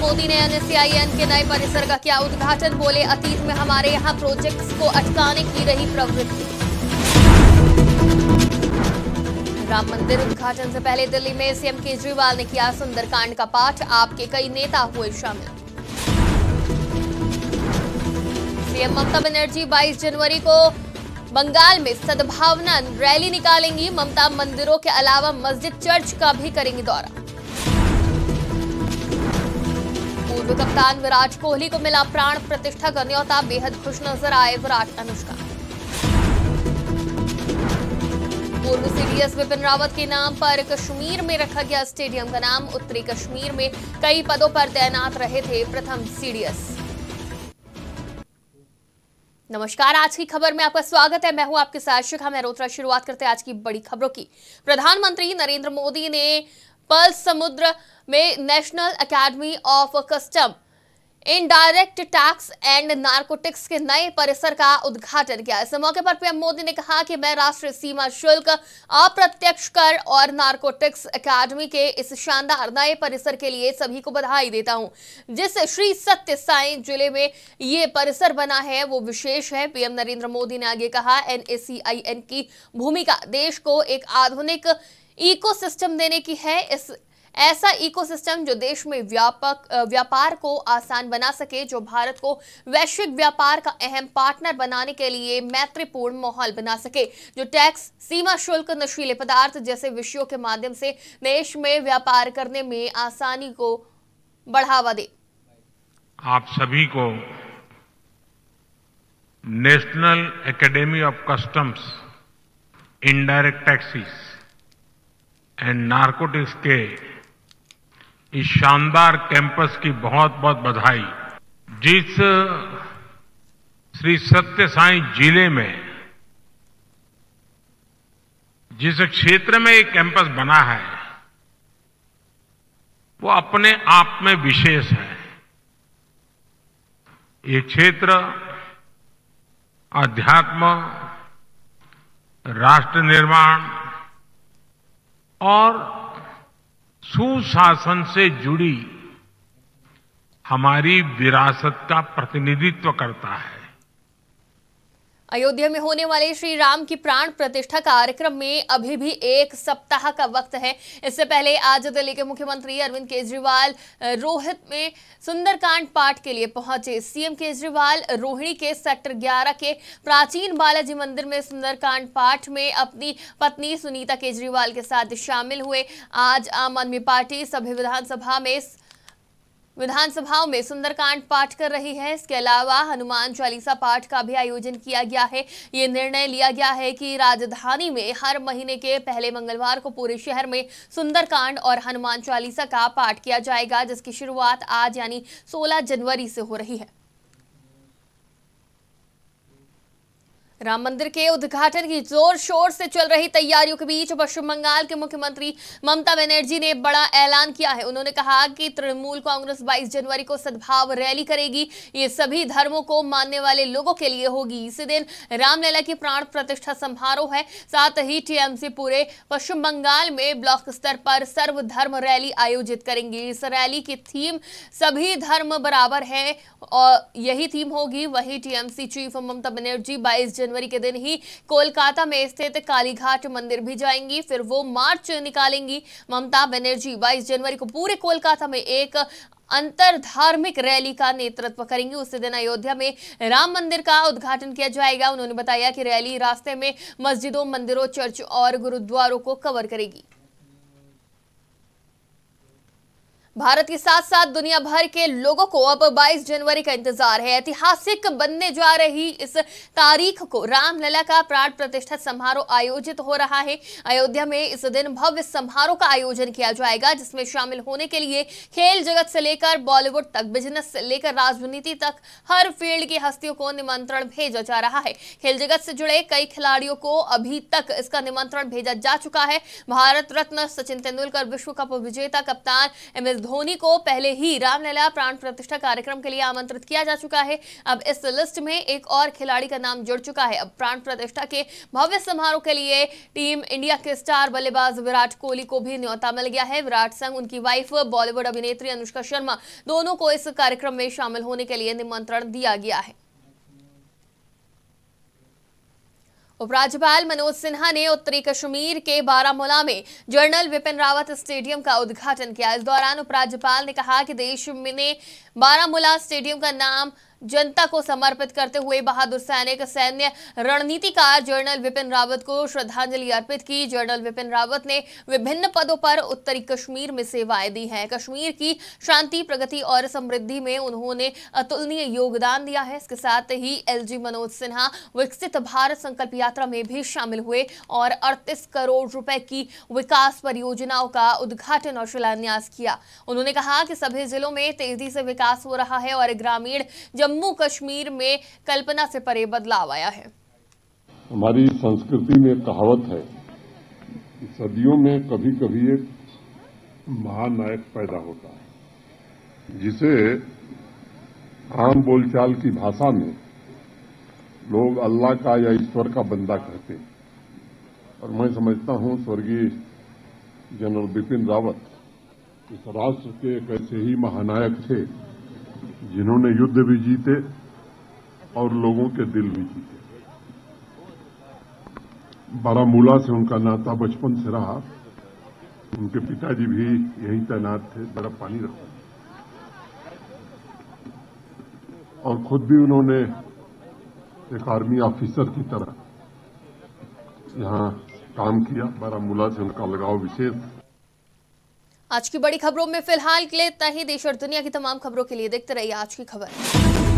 मोदी ने एनएसआईएन के नए परिसर का किया उद्घाटन बोले अतीत में हमारे यहां प्रोजेक्ट्स को अटकाने की रही प्रवृत्ति राम मंदिर उद्घाटन से पहले दिल्ली में सीएम केजरीवाल ने किया सुंदरकांड का पाठ आपके कई नेता हुए शामिल सीएम ममता बनर्जी 22 जनवरी को बंगाल में सद्भावना रैली निकालेंगी ममता मंदिरों के अलावा मस्जिद चर्च का भी करेंगी दौरा पूर्व कप्तान विराट कोहली को मिला प्राण प्रतिष्ठा का न्योता बेहद खुश नजर आए विराट अनुष्का पूर्व सीडीएस विपिन रावत के नाम पर कश्मीर में रखा गया स्टेडियम का नाम उत्तरी कश्मीर में कई पदों पर तैनात रहे थे प्रथम सीडीएस नमस्कार आज की खबर में आपका स्वागत है मैं हूं आपके साथ शिखा मेहरोत्रा शुरुआत करते हैं आज की बड़ी खबरों की प्रधानमंत्री नरेंद्र मोदी ने पल समुद्र में National Academy of Custom Indirect Tax and Narcotics के नए परिसर का उद्घाटन किया इस मौके पर पीएम मोदी ने कहा कि मैं राष्ट्रीय सीमा शुल्क अप्रत्यक्ष कर और नार्कोटिक्स एकेडमी के इस शानदार नए परिसर के लिए सभी को बधाई देता हूं जिस श्री सत्य साई जिले में ये परिसर बना है वो विशेष है पीएम नरेंद्र मोदी ने आगे कहा एन की भूमिका देश को एक आधुनिक इकोसिस्टम देने की है इस ऐसा इकोसिस्टम जो देश में व्यापक व्यापार को आसान बना सके जो भारत को वैश्विक व्यापार का अहम पार्टनर बनाने के लिए मैत्रीपूर्ण माहौल बना सके जो टैक्स सीमा शुल्क नशीले पदार्थ जैसे विषयों के माध्यम से देश में व्यापार करने में आसानी को बढ़ावा दे आप सभी को National Academy of Customs Indirect Taxes and Narcotics के इस शानदार कैंपस की बहुत बहुत बधाई जिस श्री सत्य साई जिले में जिस क्षेत्र में ये कैंपस बना है वो अपने आप में विशेष है ये क्षेत्र अध्यात्म राष्ट्र निर्माण और सुशासन से जुड़ी हमारी विरासत का प्रतिनिधित्व करता है अयोध्या में होने वाले श्री राम की प्राण प्रतिष्ठा कार्यक्रम में अभी भी एक सप्ताह का वक्त है इससे पहले आज दिल्ली के मुख्यमंत्री अरविंद केजरीवाल रोहित में सुंदरकांड पाठ के लिए पहुंचे सीएम केजरीवाल रोहिणी के सेक्टर 11 के प्राचीन बालाजी मंदिर में सुंदरकांड पाठ में अपनी पत्नी सुनीता केजरीवाल के साथ शामिल हुए आज आम आदमी पार्टी सभी विधानसभा में विधानसभाओं में सुंदरकांड पाठ कर रही है इसके अलावा हनुमान चालीसा पाठ का भी आयोजन किया गया है ये निर्णय लिया गया है कि राजधानी में हर महीने के पहले मंगलवार को पूरे शहर में सुंदरकांड और हनुमान चालीसा का पाठ किया जाएगा जिसकी शुरुआत आज यानी 16 जनवरी से हो रही है राम मंदिर के उद्घाटन की जोर शोर से चल रही तैयारियों के बीच पश्चिम बंगाल के मुख्यमंत्री ममता बनर्जी ने बड़ा ऐलान किया है उन्होंने कहा कि तृणमूल कांग्रेस 22 जनवरी को सद्भाव रैली करेगी ये सभी धर्मों को मानने वाले लोगों के लिए होगी इसी दिन रामलला की प्राण प्रतिष्ठा समारोह है साथ ही टीएमसी पूरे पश्चिम बंगाल में ब्लॉक स्तर पर सर्वधर्म रैली आयोजित करेंगी इस रैली की थीम सभी धर्म बराबर है और यही थीम होगी वही टीएमसी चीफ ममता बनर्जी बाईस जनवरी के दिन ही कोलकाता में स्थित कालीघाट मंदिर भी जाएंगी फिर वो मार्च निकालेंगी ममता बनर्जी बाईस जनवरी को पूरे कोलकाता में एक अंतर धार्मिक रैली का नेतृत्व करेंगे उसी दिन अयोध्या में राम मंदिर का उद्घाटन किया जाएगा उन्होंने बताया कि रैली रास्ते में मस्जिदों मंदिरों चर्च और गुरुद्वारों को कवर करेगी भारत के साथ साथ दुनिया भर के लोगों को अब 22 जनवरी का इंतजार है ऐतिहासिक बनने जा रही इस तारीख को रामलला का प्राण प्रतिष्ठा समारोह आयोजित हो रहा है अयोध्या में इस दिन भव्य समारोह का आयोजन किया जाएगा जिसमें शामिल होने के लिए खेल जगत से लेकर बॉलीवुड तक बिजनेस से लेकर राजनीति तक हर फील्ड की हस्तियों को निमंत्रण भेजा जा रहा है खेल जगत से जुड़े कई खिलाड़ियों को अभी तक इसका निमंत्रण भेजा जा चुका है भारत रत्न सचिन तेंदुलकर विश्व कप विजेता कप्तान एम एस धोनी को पहले ही रामलला प्राण प्रतिष्ठा कार्यक्रम के लिए आमंत्रित किया जा चुका है अब इस लिस्ट में एक और खिलाड़ी का नाम जुड़ चुका है अब प्राण प्रतिष्ठा के भव्य समारोह के लिए टीम इंडिया के स्टार बल्लेबाज विराट कोहली को भी न्योता मिल गया है विराट संघ उनकी वाइफ बॉलीवुड अभिनेत्री अनुष्का शर्मा दोनों को इस कार्यक्रम में शामिल होने के लिए निमंत्रण दिया गया है उपराज्यपाल मनोज सिन्हा ने उत्तरी कश्मीर के बारामूला में जनरल विपिन रावत स्टेडियम का उद्घाटन किया इस दौरान उपराज्यपाल ने कहा कि देश ने बारामूला स्टेडियम का नाम जनता को समर्पित करते हुए बहादुर सैनिक सैन्य रणनीतिकार जनरल विपिन रावत को श्रद्धांजलि अर्पित की जनरल विपिन रावत ने विभिन्न पदों पर उत्तरी कश्मीर में सेवाएं दी हैं कश्मीर की शांति प्रगति और समृद्धि में उन्होंने अतुलनीय योगदान दिया है इसके साथ ही एलजी मनोज सिन्हा विकसित भारत संकल्प यात्रा में भी शामिल हुए और अड़तीस करोड़ रुपए की विकास परियोजनाओं का उद्घाटन और शिलान्यास किया उन्होंने कहा कि सभी जिलों में तेजी से विकास हो रहा है और ग्रामीण जम्मू कश्मीर में कल्पना से परे बदलाव आया है हमारी संस्कृति में कहावत है सदियों में कभी कभी एक महानायक पैदा होता है जिसे आम बोलचाल की भाषा में लोग अल्लाह का या ईश्वर का बंदा कहते हैं और मैं समझता हूं स्वर्गीय जनरल बिपिन रावत इस राष्ट्र के एक ऐसे ही महानायक थे जिन्होंने युद्ध भी जीते और लोगों के दिल भी जीते बारामूला से उनका नाता बचपन से रहा उनके पिताजी भी यही तैनात थे बड़ा पानी रखा और खुद भी उन्होंने एक आर्मी ऑफिसर की तरह यहां काम किया बारामूला से उनका लगाव विशेष आज की बड़ी खबरों में फिलहाल के लिए इतना ही देश और दुनिया की तमाम खबरों के लिए देखते रहिए आज की खबर